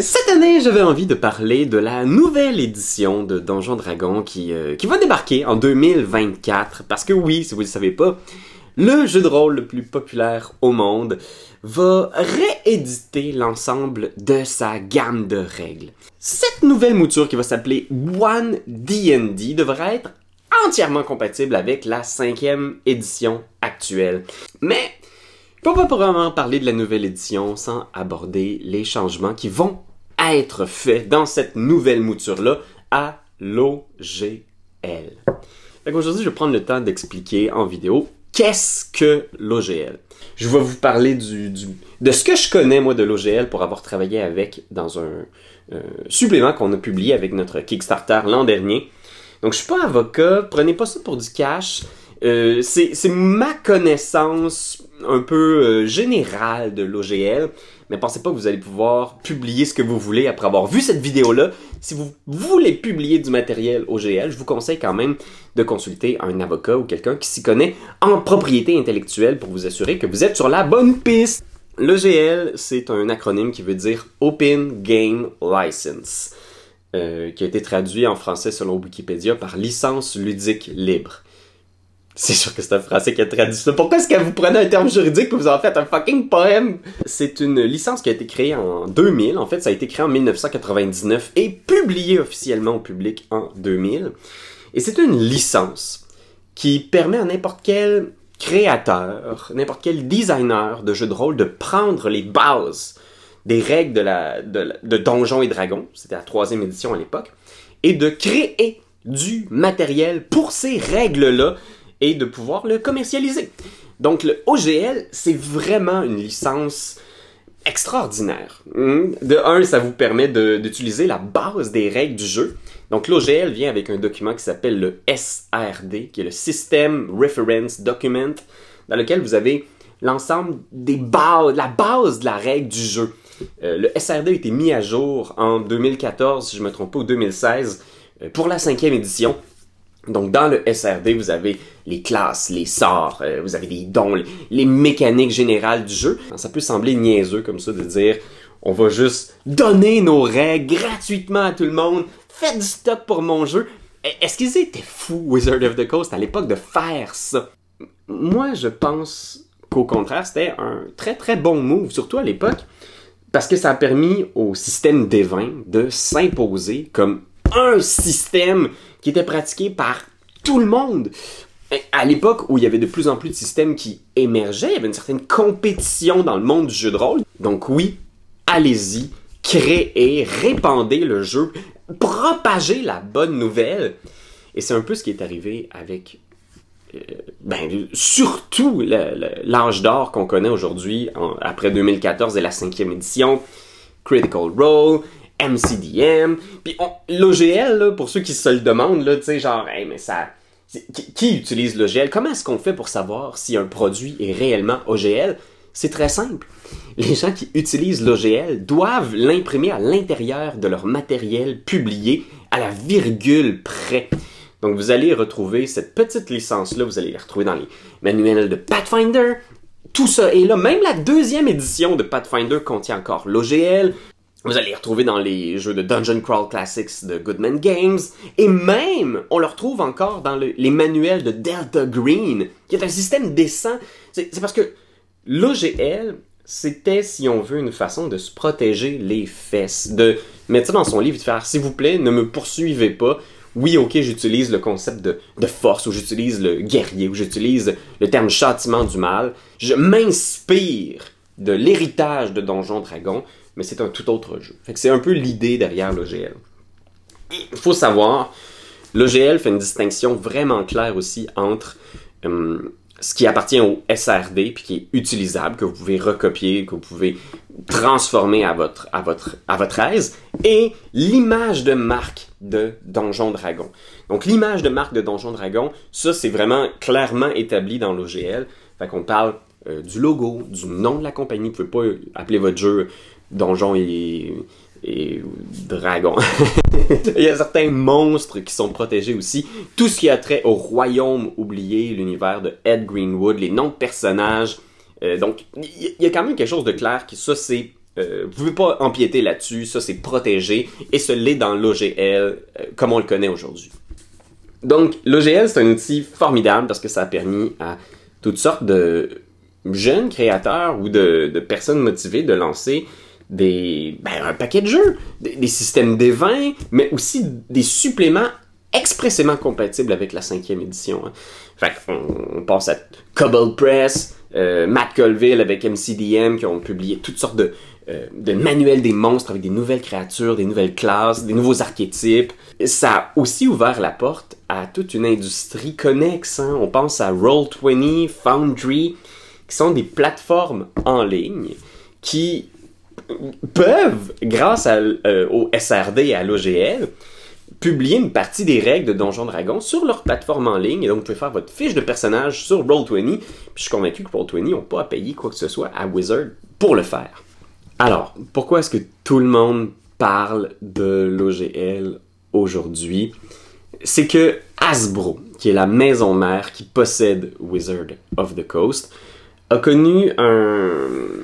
Cette année, j'avais envie de parler de la nouvelle édition de Donjons Dragons euh, qui, va débarquer en 2024. Parce que oui, si vous ne le savez pas, le jeu de rôle le plus populaire au monde va rééditer l'ensemble de sa gamme de règles. Cette nouvelle mouture qui va s'appeler One D&D devrait être entièrement compatible avec la cinquième édition actuelle. Mais on pas vraiment parler de la nouvelle édition sans aborder les changements qui vont être fait dans cette nouvelle mouture-là à l'OGL. Aujourd'hui, je vais prendre le temps d'expliquer en vidéo qu'est-ce que l'OGL. Je vais vous parler du, de ce que je connais, moi, de l'OGL pour avoir travaillé avec dans un euh, supplément qu'on a publié avec notre Kickstarter l'an dernier. Donc, je suis pas avocat, prenez pas ça pour du cash. Euh, c'est ma connaissance un peu euh, générale de l'OGL, mais pensez pas que vous allez pouvoir publier ce que vous voulez après avoir vu cette vidéo-là. Si vous voulez publier du matériel OGL, je vous conseille quand même de consulter un avocat ou quelqu'un qui s'y connaît en propriété intellectuelle pour vous assurer que vous êtes sur la bonne piste. L'OGL, c'est un acronyme qui veut dire Open Game License, euh, qui a été traduit en français selon Wikipédia par licence ludique libre. C'est sûr que c'est un français qui a traduit ça. Pourquoi est-ce qu'elle vous prenez un terme juridique et vous en faites un fucking poème? C'est une licence qui a été créée en 2000. En fait, ça a été créé en 1999 et publié officiellement au public en 2000. Et c'est une licence qui permet à n'importe quel créateur, n'importe quel designer de jeu de rôle de prendre les bases des règles de, la, de, Donjons et Dragons, c'était la troisième édition à l'époque, et de créer du matériel pour ces règles-là et de pouvoir le commercialiser. Donc le OGL, c'est vraiment une licence extraordinaire. Hmm? De un, ça vous permet d'utiliser la base des règles du jeu. Donc l'OGL vient avec un document qui s'appelle le SRD, qui est le System Reference Document, dans lequel vous avez l'ensemble des bases, la base de la règle du jeu. Euh, le SRD a été mis à jour en 2014, si je ne me trompe pas, ou 2016, euh, pour la cinquième édition. Donc dans le SRD, vous avez les classes, les sorts, euh, vous avez des dons, les, mécaniques générales du jeu. Ça peut sembler niaiseux comme ça de dire on va juste donner nos règles gratuitement à tout le monde, faites du stock pour mon jeu. E, est-ce qu'ils étaient fous, Wizard of the Coast, à l'époque de faire ça? Moi, je pense qu'au contraire, c'était un très très bon move, surtout à l'époque, parce que ça a permis au système devin de s'imposer comme un système était pratiqué par tout le monde. À l'époque où il y avait de plus en plus de systèmes qui émergeaient, il y avait une certaine compétition dans le monde du jeu de rôle. Donc oui, allez-y, créez, répandez le jeu, propagez la bonne nouvelle. Et c'est un peu ce qui est arrivé avec euh, ben, surtout l'âge d'or qu'on connaît aujourd'hui après 2014 et la cinquième édition, Critical Role, MCDM. Puis l'OGL, pour ceux qui se le demandent, tu sais, genre, mais ça. Qui, qui utilise l'OGL? Comment est-ce qu'on fait pour savoir si un produit est réellement OGL? C'est très simple. Les gens qui utilisent l'OGL doivent l'imprimer à l'intérieur de leur matériel publié à la virgule près. Donc vous allez retrouver cette petite licence-là, vous allez la retrouver dans les manuels de Pathfinder. Tout ça est là. Même la deuxième édition de Pathfinder contient encore l'OGL. Vous allez les retrouver dans les jeux de Dungeon Crawl Classics de Goodman Games. Et même, on le retrouve encore dans les manuels de Delta Green, qui est un système décent. C'est parce que l'OGL, c'était, si on veut, une façon de se protéger les fesses. De mettre ça dans son livre, de faire, s'il vous plaît, ne me poursuivez pas. Oui, ok, j'utilise le concept de, force, ou j'utilise le guerrier, ou j'utilise le terme châtiment du mal. Je m'inspire de l'héritage de Donjon Dragon mais c'est un tout autre jeu. c'est un peu l'idée derrière l'OGL. Il faut savoir, l'OGL fait une distinction vraiment claire aussi entre euh, ce qui appartient au SRD puis qui est utilisable, que vous pouvez recopier, que vous pouvez transformer à votre, à votre, à votre aise, et l'image de marque de Donjon Dragon. Donc l'image de marque de Donjon Dragon, ça c'est vraiment clairement établi dans l'OGL. Fait qu'on parle euh, du logo, du nom de la compagnie. Vous pouvez pas appeler votre jeu Donjon et, Dragon. Il y a certains monstres qui sont protégés aussi. Tout ce qui a trait au royaume oublié, l'univers de Ed Greenwood, les noms de personnages. Euh, donc, il y a quand même quelque chose de clair qui, ça, c'est euh, vous ne pouvez pas empiéter là-dessus, ça c'est protégé, et ce l'est dans l'OGL comme on le connaît aujourd'hui. Donc l'OGL c'est un outil formidable parce que ça a permis à toutes sortes de jeunes créateurs ou de, personnes motivées de lancer des ben, un paquet de jeux, des, systèmes des vins, mais aussi des suppléments expressément compatibles avec la cinquième édition. Hein. on, pense à Cobble Press, euh, Matt Colville avec MCDM qui ont publié toutes sortes de, euh, de manuels des monstres avec des nouvelles créatures, des nouvelles classes, des nouveaux archétypes. Ça a aussi ouvert la porte à toute une industrie connexe. Hein. On pense à Roll20, Foundry, qui sont des plateformes en ligne qui peuvent, grâce euh, au SRD et à l'OGL, publier une partie des règles de Donjon Dragon sur leur plateforme en ligne. Et donc, vous pouvez faire votre fiche de personnage sur Roll20. je suis convaincu que Roll20 n'ont pas à payer quoi que ce soit à Wizard pour le faire. Alors, pourquoi est-ce que tout le monde parle de l'OGL aujourd'hui? C'est que Hasbro, qui est la maison mère qui possède Wizard of the Coast, a connu un,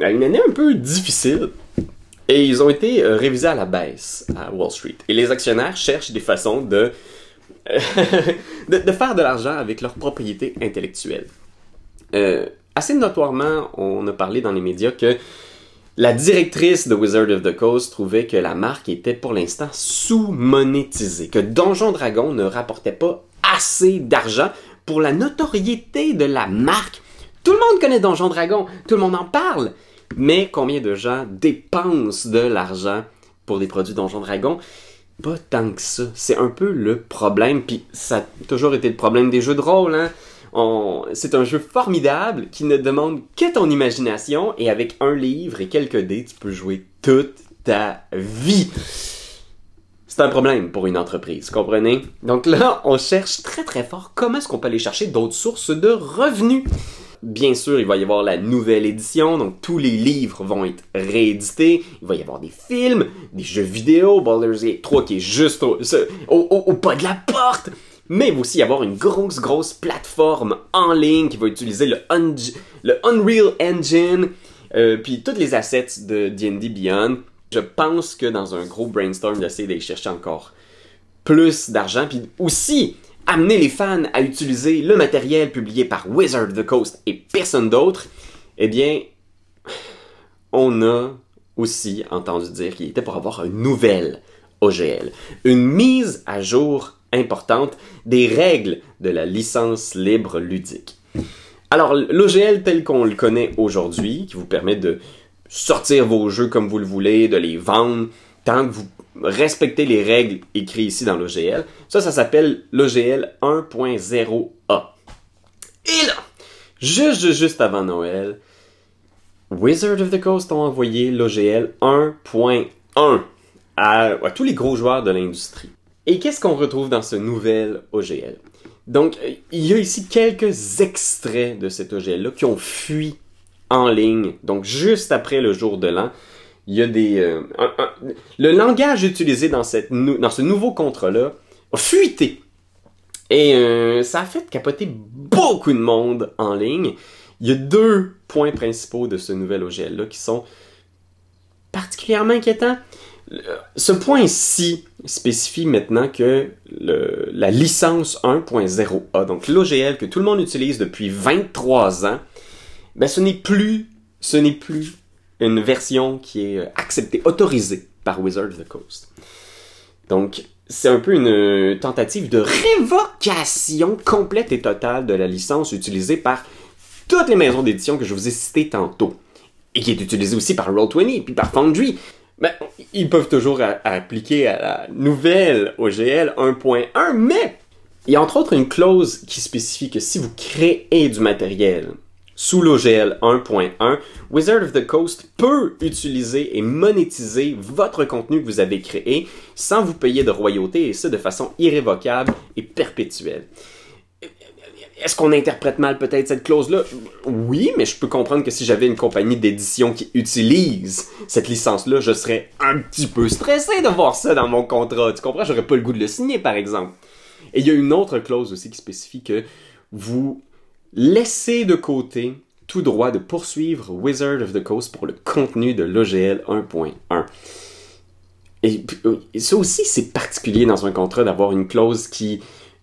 une année un peu difficile et ils ont été euh, révisés à la baisse à Wall Street. Et les actionnaires cherchent des façons de, de, faire de l'argent avec leur propriété intellectuelle. Euh, assez notoirement, on a parlé dans les médias que la directrice de Wizard of the Coast trouvait que la marque était pour l'instant sous-monétisée, que Donjon Dragon ne rapportait pas assez d'argent pour la notoriété de la marque tout le monde connaît Donjon Dragon, tout le monde en parle. Mais combien de gens dépensent de l'argent pour des produits Donjon Dragon Pas tant que ça. C'est un peu le problème, puis ça a toujours été le problème des jeux de rôle. Hein. C'est un jeu formidable qui ne demande que ton imagination et avec un livre et quelques dés, tu peux jouer toute ta vie. C'est un problème pour une entreprise, comprenez Donc là, on cherche très très fort comment est-ce qu'on peut aller chercher d'autres sources de revenus bien sûr, il va y avoir la nouvelle édition, donc tous les livres vont être réédités. Il va y avoir des films, des jeux vidéo, Baldur's Gate 3 qui est juste au, pas de la porte. Mais il va aussi y avoir une grosse, grosse plateforme en ligne qui va utiliser le, Unreal Engine, euh, puis tous les assets de D&D Beyond. Je pense que dans un gros brainstorm, d'essayer d'aller chercher encore plus d'argent, puis aussi amener les fans à utiliser le matériel publié par Wizard of the Coast et personne d'autre, eh bien, on a aussi entendu dire qu'il était pour avoir un nouvel OGL, une mise à jour importante des règles de la licence libre ludique. Alors, l'OGL tel qu'on le connaît aujourd'hui, qui vous permet de sortir vos jeux comme vous le voulez, de les vendre, tant que vous respecter les règles écrites ici dans l'OGL. Ça, ça s'appelle l'OGL 1.0a. Et là, juste, juste avant Noël, Wizard of the Coast ont envoyé l'OGL 1.1 à, à tous les gros joueurs de l'industrie. Et qu'est-ce qu'on retrouve dans ce nouvel OGL donc, il y a ici quelques extraits de cet OGL-là qui ont fui en ligne, donc juste après le jour de l'an il y a des euh, le langage utilisé dans cette dans ce nouveau contrat là a fuité et euh, ça a fait capoter beaucoup de monde en ligne. Il y a deux points principaux de ce nouvel OGL là qui sont particulièrement inquiétants. Euh, ce point-ci spécifie maintenant que la licence 1.0A, donc l'OGL que tout le monde utilise depuis 23 ans, ben ce n'est plus ce n'est plus une version qui est euh, acceptée, autorisée par Wizards of the Coast. Donc, c'est un peu une euh, tentative de révocation complète et totale de la licence utilisée par toutes les maisons d'édition que je vous ai citées tantôt. Et qui est utilisée aussi par Roll20 puis par Foundry. Mais ben, ils peuvent toujours appliquer à la nouvelle OGL 1.1, mais il y a entre autres une clause qui spécifie que si vous créez du matériel sous l'OGL 1.1, Wizard of the Coast peut utiliser et monétiser votre contenu que vous avez créé sans vous payer de royauté et ce de façon irrévocable et perpétuelle. Est-ce qu'on interprète mal peut-être cette clause-là? Oui, mais je peux comprendre que si j'avais une compagnie d'édition qui utilise cette licence-là, je serais un petit peu stressé de voir ça dans mon contrat. Tu comprends? J'aurais pas le goût de le signer, par exemple. Et il y a une autre clause aussi qui spécifie que vous Laisser de côté tout droit de poursuivre Wizard of the Coast pour le contenu de l'OGL 1.1. Euh, et, ça aussi, c'est particulier dans un contrat d'avoir une clause qui,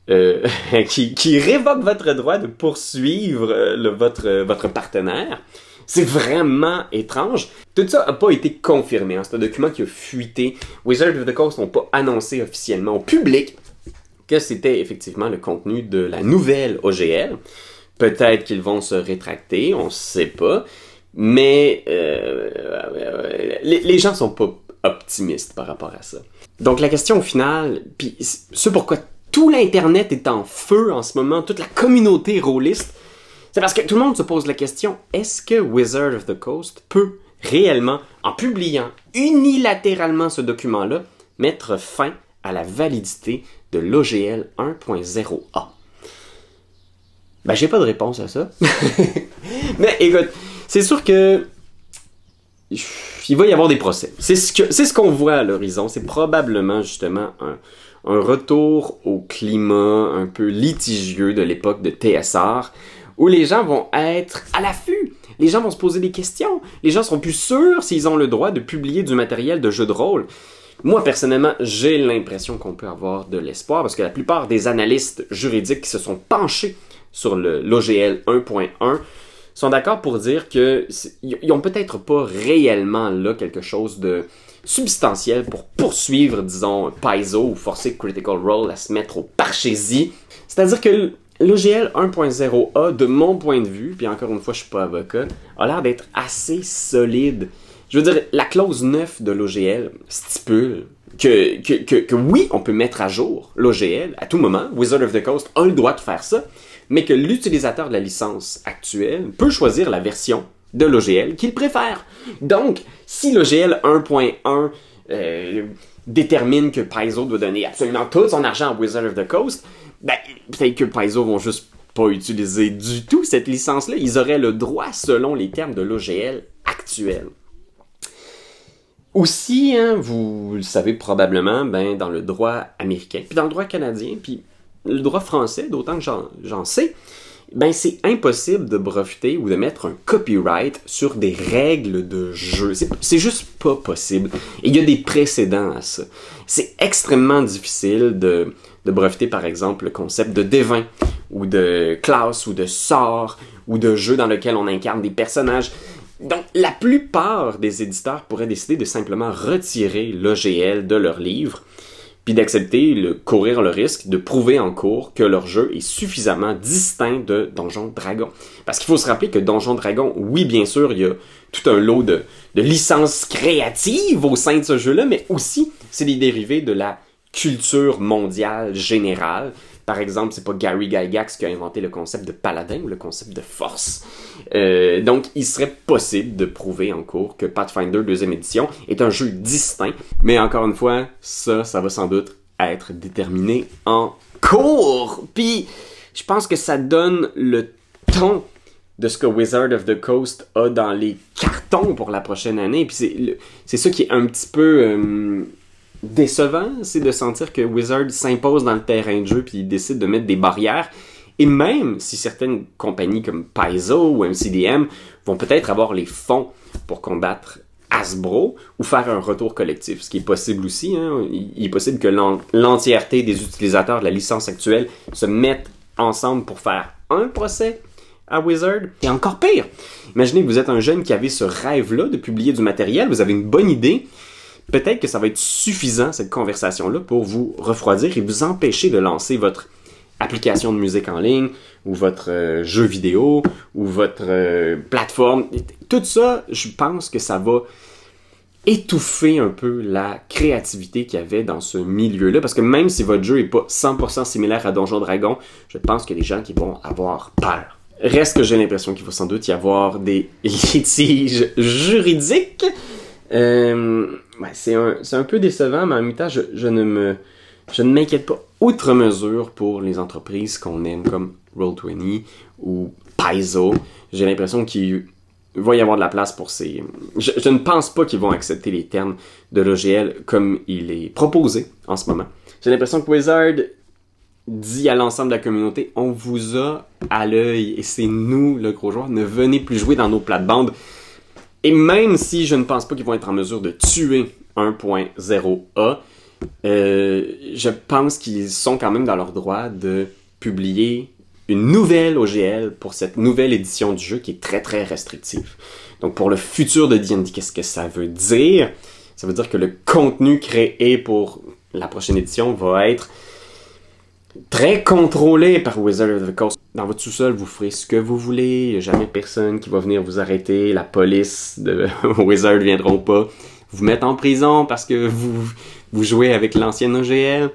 euh, qui, révoque votre droit de poursuivre euh, votre, votre partenaire. C'est vraiment étrange. Tout ça n'a pas été confirmé. Hein. C'est un document qui a fuité. Wizard of the Coast n'ont pas annoncé officiellement au public que c'était effectivement le contenu de la nouvelle OGL. Peut-être qu'ils vont se rétracter, on ne sait pas. Mais euh, les, gens sont pas optimistes par rapport à ça. Donc la question au final, puis ce pourquoi tout l'Internet est en feu en ce moment, toute la communauté rôliste, c'est parce que tout le monde se pose la question, est-ce que Wizard of the Coast peut réellement, en publiant unilatéralement ce document-là, mettre fin à la validité de l'OGL 1.0A ben, j'ai pas de réponse à ça. Mais écoute, c'est sûr que. Il va y avoir des procès. C'est ce qu'on ce qu'on voit à l'horizon. C'est probablement justement un, un retour au climat un peu litigieux de l'époque de TSR, où les gens vont être à l'affût. Les gens vont se poser des questions. Les gens seront plus sûrs s'ils ont le droit de publier du matériel de jeu de rôle. Moi, personnellement, j'ai l'impression qu'on peut avoir de l'espoir parce que la plupart des analystes juridiques qui se sont penchés sur l'OGL 1.1 sont d'accord pour dire que n'ont peut-être pas réellement là quelque chose de substantiel pour poursuivre, disons, Paizo ou forcer Critical Role à se mettre au parchésie. C'est-à-dire que l'OGL 1.0A, de mon point de vue, puis encore une fois, je suis pas avocat, a l'air d'être assez solide. Je veux dire, la clause 9 de l'OGL stipule que que, que, oui, on peut mettre à jour l'OGL à tout moment. Wizard of the Coast a le droit de faire ça mais que l'utilisateur de la licence actuelle peut choisir la version de l'OGL qu'il préfère. Donc, si l'OGL 1.1 euh, détermine que Paizo doit donner absolument tout son argent à Wizard of the Coast, ben, peut-être que Paizo vont juste pas utiliser du tout cette licence-là. Ils auraient le droit selon les termes de l'OGL actuel. Aussi, hein, vous le savez probablement, ben, dans le droit américain, puis dans le droit canadien, puis le droit français, d'autant que j'en sais, ben c'est impossible de breveter ou de mettre un copyright sur des règles de jeu. C'est juste pas possible. il y a des précédents à ça. C'est extrêmement difficile de, de breveter, par exemple, le concept de devin, ou de classe, ou de sort, ou de jeu dans lequel on incarne des personnages. Donc, la plupart des éditeurs pourraient décider de simplement retirer l'OGL de leurs livre puis d'accepter le courir le risque de prouver en cours que leur jeu est suffisamment distinct de Donjon Dragon. Parce qu'il faut se rappeler que Donjon Dragon, oui, bien sûr, il y a tout un lot de, de licences créatives au sein de ce jeu-là, mais aussi c'est des dérivés de la culture mondiale générale. Par exemple, c'est pas Gary Gygax qui a inventé le concept de paladin ou le concept de force. Euh, donc, il serait possible de prouver en cours que Pathfinder deuxième édition est un jeu distinct. Mais encore une fois, ça, ça va sans doute être déterminé en cours. Puis, je pense que ça donne le ton de ce que Wizard of the Coast a dans les cartons pour la prochaine année. Puis c'est ça qui est un petit peu... Euh, décevant, c'est de sentir que Wizard s'impose dans le terrain de jeu puis décide de mettre des barrières. Et même si certaines compagnies comme Paizo ou MCDM vont peut-être avoir les fonds pour combattre Hasbro ou faire un retour collectif, ce qui est possible aussi. Hein. Il est possible que l'entièreté des utilisateurs de la licence actuelle se mettent ensemble pour faire un procès à Wizard. Et encore pire, imaginez que vous êtes un jeune qui avait ce rêve-là de publier du matériel, vous avez une bonne idée, Peut-être que ça va être suffisant, cette conversation-là, pour vous refroidir et vous empêcher de lancer votre application de musique en ligne ou votre euh, jeu vidéo ou votre euh, plateforme. Tout ça, je pense que ça va étouffer un peu la créativité qu'il y avait dans ce milieu-là. Parce que même si votre jeu n'est pas 100% similaire à Donjon Dragon, je pense que les gens qui vont avoir peur. Reste que j'ai l'impression qu'il va sans doute y avoir des litiges juridiques euh, c'est un, peu décevant, mais en même temps, je, ne me, je ne m'inquiète pas outre mesure pour les entreprises qu'on aime comme Roll20 ou Paizo. J'ai l'impression qu'il va y avoir de la place pour ces... Je, ne pense pas qu'ils vont accepter les termes de l'OGL comme il est proposé en ce moment. J'ai l'impression que Wizard dit à l'ensemble de la communauté, on vous a à l'œil et c'est nous le gros joueur, ne venez plus jouer dans nos plates-bandes et même si je ne pense pas qu'ils vont être en mesure de tuer 1.0A, euh, je pense qu'ils sont quand même dans leur droit de publier une nouvelle OGL pour cette nouvelle édition du jeu qui est très très restrictive. Donc pour le futur de D&D, qu'est-ce que ça veut dire Ça veut dire que le contenu créé pour la prochaine édition va être très contrôlé par Wizard of the Coast dans votre sous-sol, vous ferez ce que vous voulez, il n'y a jamais personne qui va venir vous arrêter, la police de Wizard ne viendront pas vous mettre en prison parce que vous, vous jouez avec l'ancienne OGL.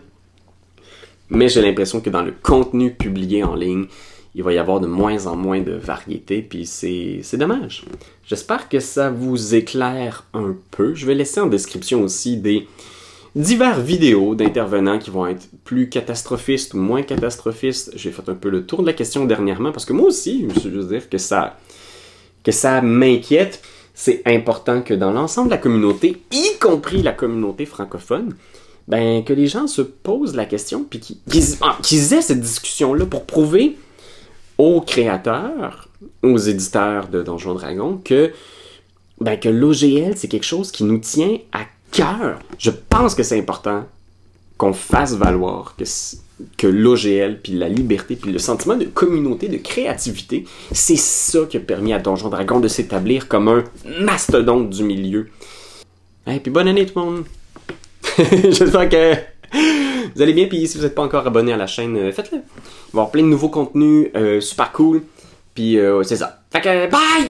Mais j'ai l'impression que dans le contenu publié en ligne, il va y avoir de moins en moins de variété, puis c'est, c'est dommage. J'espère que ça vous éclaire un peu. Je vais laisser en description aussi des, divers vidéos d'intervenants qui vont être plus catastrophistes ou moins catastrophistes. J'ai fait un peu le tour de la question dernièrement parce que moi aussi, je me dire que ça, que ça m'inquiète. C'est important que dans l'ensemble de la communauté, y compris la communauté francophone, ben, que les gens se posent la question puis qu'ils ah, aient cette discussion-là pour prouver aux créateurs, aux éditeurs de Donjons Dragon que, ben, que l'OGL, c'est quelque chose qui nous tient à cœur. Je pense que c'est important qu'on fasse valoir que, que l'OGL, puis la liberté, puis le sentiment de communauté, de créativité, c'est ça qui a permis à Donjon Dragon de s'établir comme un mastodonte du milieu. Et puis bonne année tout le monde! J'espère que vous allez bien, puis si vous n'êtes pas encore abonné à la chaîne, euh, faites-le. On va avoir plein de nouveaux contenus euh, super cool, puis euh, c'est ça. Fait bye!